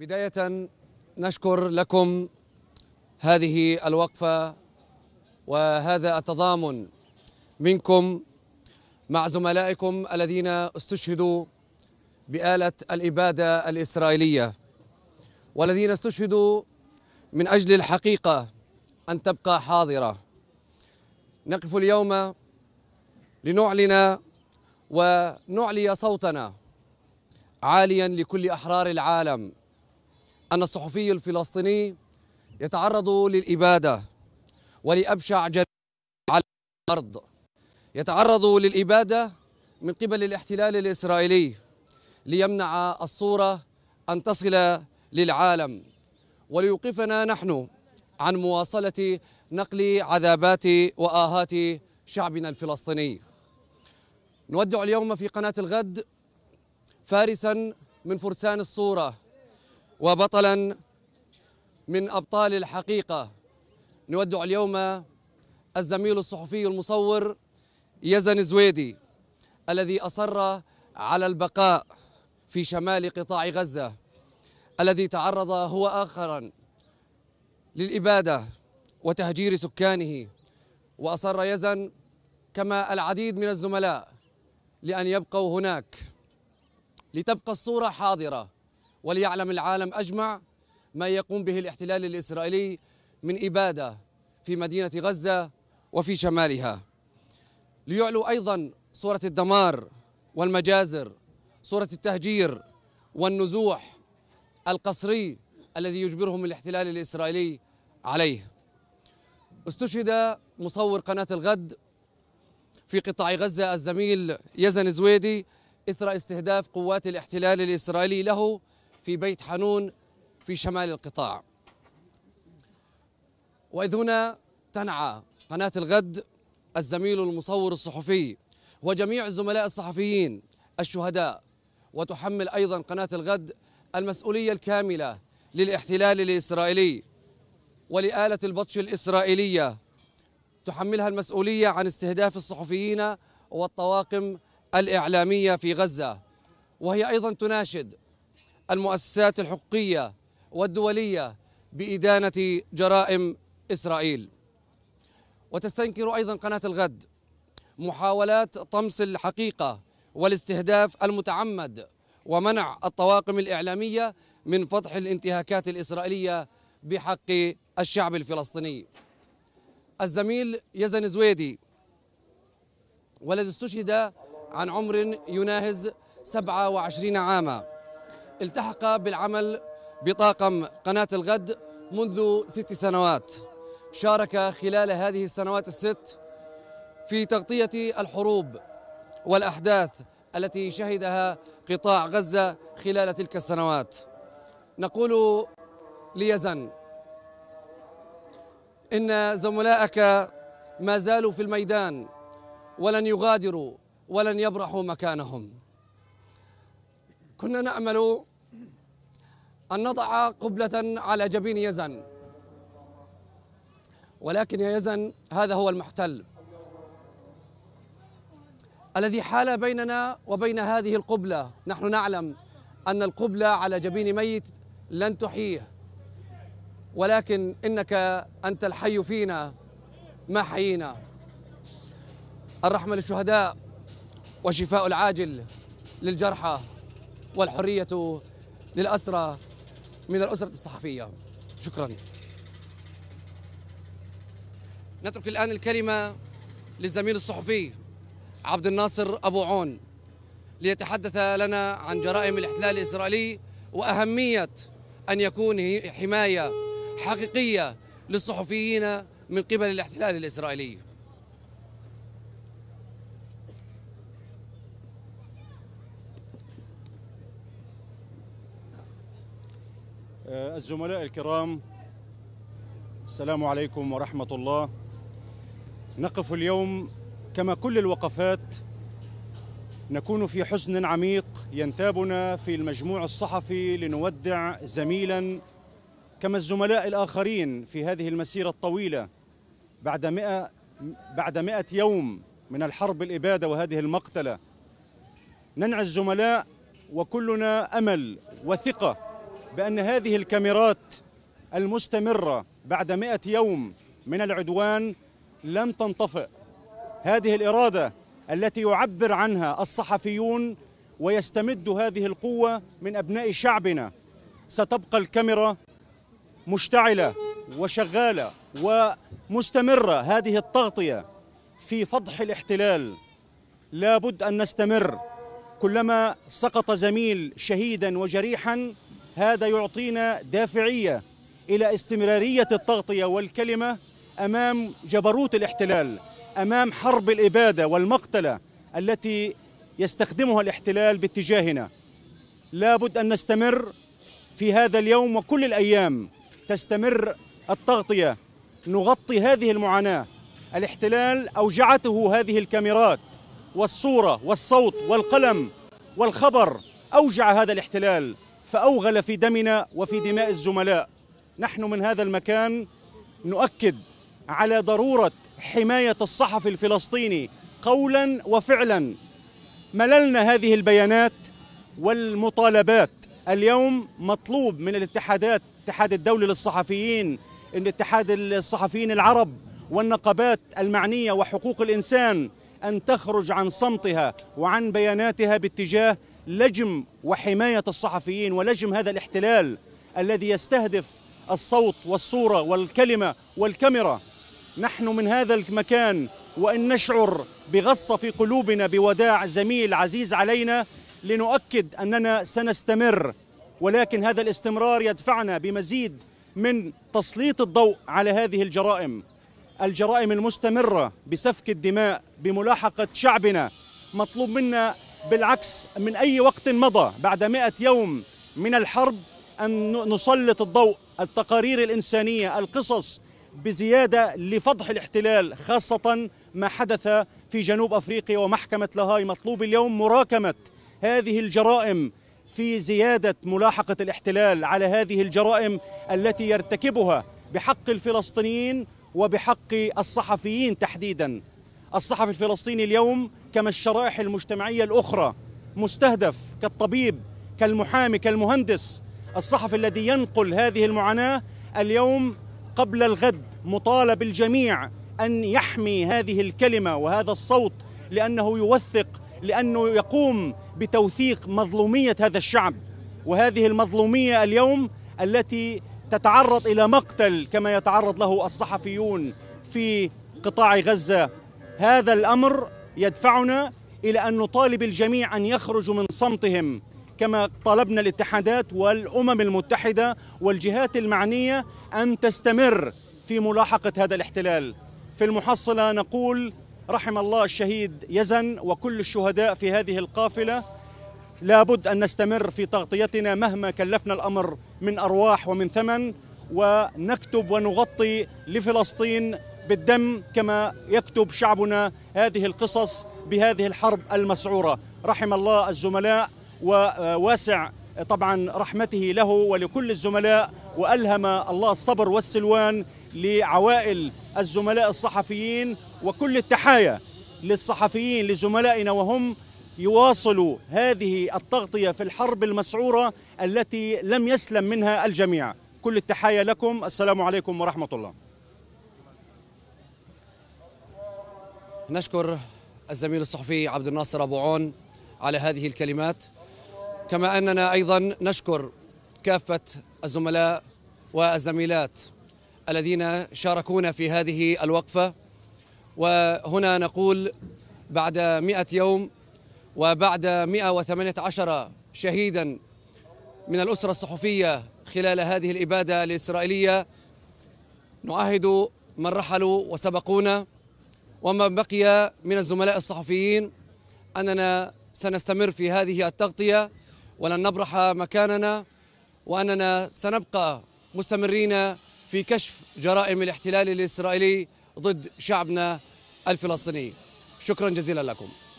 بداية نشكر لكم هذه الوقفة وهذا التضامن منكم مع زملائكم الذين استشهدوا بآلة الإبادة الإسرائيلية والذين استشهدوا من أجل الحقيقة أن تبقى حاضرة نقف اليوم لنعلن ونعلي صوتنا عاليا لكل أحرار العالم أن الصحفي الفلسطيني يتعرض للإبادة ولأبشع جريمة على الأرض يتعرض للإبادة من قبل الاحتلال الإسرائيلي ليمنع الصورة أن تصل للعالم وليوقفنا نحن عن مواصلة نقل عذابات وآهات شعبنا الفلسطيني نودع اليوم في قناة الغد فارسا من فرسان الصورة وبطلا من أبطال الحقيقة نودع اليوم الزميل الصحفي المصور يزن زويدي الذي أصر على البقاء في شمال قطاع غزة الذي تعرض هو آخرا للإبادة وتهجير سكانه وأصر يزن كما العديد من الزملاء لأن يبقوا هناك لتبقى الصورة حاضرة وليعلم العالم أجمع ما يقوم به الاحتلال الإسرائيلي من إبادة في مدينة غزة وفي شمالها ليعلو أيضا صورة الدمار والمجازر صورة التهجير والنزوح القسري الذي يجبرهم الاحتلال الإسرائيلي عليه استشهد مصور قناة الغد في قطاع غزة الزميل يزن زويدي إثر استهداف قوات الاحتلال الإسرائيلي له في بيت حنون في شمال القطاع وإذ هنا تنعى قناة الغد الزميل المصور الصحفي وجميع الزملاء الصحفيين الشهداء وتحمل أيضا قناة الغد المسؤولية الكاملة للاحتلال الإسرائيلي ولآلة البطش الإسرائيلية تحملها المسؤولية عن استهداف الصحفيين والطواقم الإعلامية في غزة وهي أيضا تناشد المؤسسات الحقوقية والدولية بإدانة جرائم إسرائيل وتستنكر أيضا قناة الغد محاولات طمس الحقيقة والاستهداف المتعمد ومنع الطواقم الإعلامية من فضح الانتهاكات الإسرائيلية بحق الشعب الفلسطيني الزميل يزن زويدي والذي استشهد عن عمر يناهز 27 عاما التحق بالعمل بطاقم قناة الغد منذ ست سنوات شارك خلال هذه السنوات الست في تغطية الحروب والأحداث التي شهدها قطاع غزة خلال تلك السنوات نقول ليزن إن زملائك ما زالوا في الميدان ولن يغادروا ولن يبرحوا مكانهم كنا نأمل أن نضع قبلة على جبين يزن ولكن يا يزن هذا هو المحتل الذي حال بيننا وبين هذه القبلة نحن نعلم أن القبلة على جبين ميت لن تحييه ولكن إنك أنت الحي فينا ما حيينا الرحمة للشهداء وشفاء العاجل للجرحى والحرية للأسرى من الأسرة الصحفية شكرا نترك الآن الكلمة للزميل الصحفي عبد الناصر أبو عون ليتحدث لنا عن جرائم الاحتلال الإسرائيلي وأهمية أن يكون حماية حقيقية للصحفيين من قبل الاحتلال الإسرائيلي آه، الزملاء الكرام السلام عليكم ورحمة الله نقف اليوم كما كل الوقفات نكون في حزن عميق ينتابنا في المجموع الصحفي لنودع زميلا كما الزملاء الآخرين في هذه المسيرة الطويلة بعد مئة, بعد مئة يوم من الحرب الإبادة وهذه المقتلة ننعى الزملاء وكلنا أمل وثقة بأن هذه الكاميرات المستمرة بعد مئة يوم من العدوان لم تنطفئ هذه الإرادة التي يعبر عنها الصحفيون ويستمد هذه القوة من أبناء شعبنا ستبقى الكاميرا مشتعلة وشغالة ومستمرة هذه التغطية في فضح الاحتلال لابد أن نستمر كلما سقط زميل شهيدا وجريحا هذا يعطينا دافعية إلى استمرارية التغطية والكلمة أمام جبروت الاحتلال أمام حرب الإبادة والمقتلة التي يستخدمها الاحتلال باتجاهنا لابد أن نستمر في هذا اليوم وكل الأيام تستمر التغطية نغطي هذه المعاناة الاحتلال أوجعته هذه الكاميرات والصورة والصوت والقلم والخبر أوجع هذا الاحتلال فأوغل في دمنا وفي دماء الزملاء نحن من هذا المكان نؤكد على ضرورة حماية الصحفي الفلسطيني قولا وفعلا مللنا هذه البيانات والمطالبات اليوم مطلوب من الاتحادات الاتحاد الدولي للصحفيين الاتحاد الصحفيين العرب والنقابات المعنية وحقوق الإنسان أن تخرج عن صمتها وعن بياناتها باتجاه لجم وحماية الصحفيين ولجم هذا الاحتلال الذي يستهدف الصوت والصورة والكلمة والكاميرا نحن من هذا المكان وإن نشعر بغصة في قلوبنا بوداع زميل عزيز علينا لنؤكد أننا سنستمر ولكن هذا الاستمرار يدفعنا بمزيد من تسليط الضوء على هذه الجرائم الجرائم المستمرة بسفك الدماء بملاحقة شعبنا مطلوب منا بالعكس من أي وقت مضى بعد مئة يوم من الحرب أن نسلط الضوء التقارير الإنسانية القصص بزيادة لفضح الاحتلال خاصة ما حدث في جنوب أفريقيا ومحكمة لاهاي مطلوب اليوم مراكمة هذه الجرائم في زيادة ملاحقة الاحتلال على هذه الجرائم التي يرتكبها بحق الفلسطينيين وبحق الصحفيين تحديدا الصحفي الفلسطيني اليوم كما الشرائح المجتمعية الأخرى مستهدف كالطبيب كالمحامي كالمهندس الصحفي الذي ينقل هذه المعاناة اليوم قبل الغد مطالب الجميع أن يحمي هذه الكلمة وهذا الصوت لأنه يوثق لأنه يقوم بتوثيق مظلومية هذا الشعب وهذه المظلومية اليوم التي تتعرض إلى مقتل كما يتعرض له الصحفيون في قطاع غزة هذا الأمر يدفعنا إلى أن نطالب الجميع أن يخرجوا من صمتهم كما طالبنا الاتحادات والأمم المتحدة والجهات المعنية أن تستمر في ملاحقة هذا الاحتلال في المحصلة نقول رحم الله الشهيد يزن وكل الشهداء في هذه القافلة لابد أن نستمر في تغطيتنا مهما كلفنا الأمر من أرواح ومن ثمن ونكتب ونغطي لفلسطين بالدم كما يكتب شعبنا هذه القصص بهذه الحرب المسعورة رحم الله الزملاء وواسع طبعا رحمته له ولكل الزملاء والهم الله الصبر والسلوان لعوائل الزملاء الصحفيين وكل التحايا للصحفيين لزملائنا وهم يواصلوا هذه التغطية في الحرب المسعورة التي لم يسلم منها الجميع كل التحايا لكم السلام عليكم ورحمة الله نشكر الزميل الصحفي عبد الناصر أبو عون على هذه الكلمات كما أننا أيضا نشكر كافة الزملاء والزميلات الذين شاركونا في هذه الوقفة وهنا نقول بعد 100 يوم وبعد 118 شهيدا من الأسرة الصحفية خلال هذه الإبادة الإسرائيلية نعهد من رحلوا وسبقونا وما بقي من الزملاء الصحفيين أننا سنستمر في هذه التغطية ولن نبرح مكاننا وأننا سنبقى مستمرين في كشف جرائم الاحتلال الإسرائيلي ضد شعبنا الفلسطيني شكرا جزيلا لكم